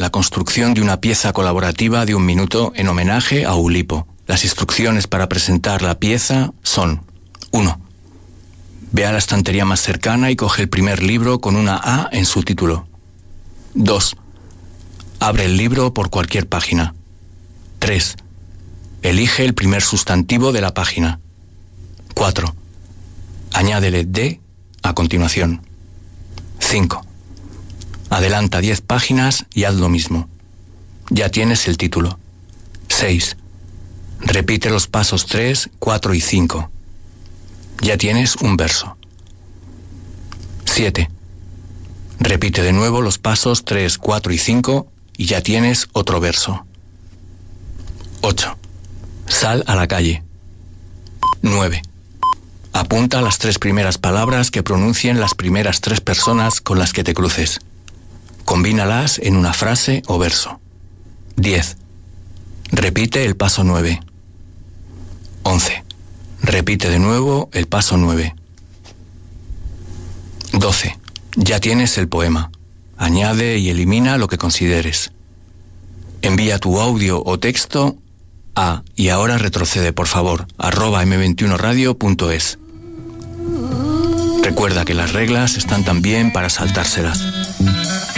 la construcción de una pieza colaborativa de un minuto en homenaje a Ulipo. Las instrucciones para presentar la pieza son 1. Ve a la estantería más cercana y coge el primer libro con una A en su título. 2. Abre el libro por cualquier página. 3. Elige el primer sustantivo de la página. 4. Añádele D a continuación. 5. Adelanta 10 páginas y haz lo mismo. Ya tienes el título. 6. Repite los pasos 3, 4 y 5. Ya tienes un verso. 7. Repite de nuevo los pasos 3, 4 y 5 y ya tienes otro verso. 8. Sal a la calle. 9. Apunta las tres primeras palabras que pronuncien las primeras tres personas con las que te cruces. Combínalas en una frase o verso. 10. Repite el paso 9. 11. Repite de nuevo el paso 9. 12. Ya tienes el poema. Añade y elimina lo que consideres. Envía tu audio o texto a y ahora retrocede por favor arroba m21radio.es. Recuerda que las reglas están también para saltárselas.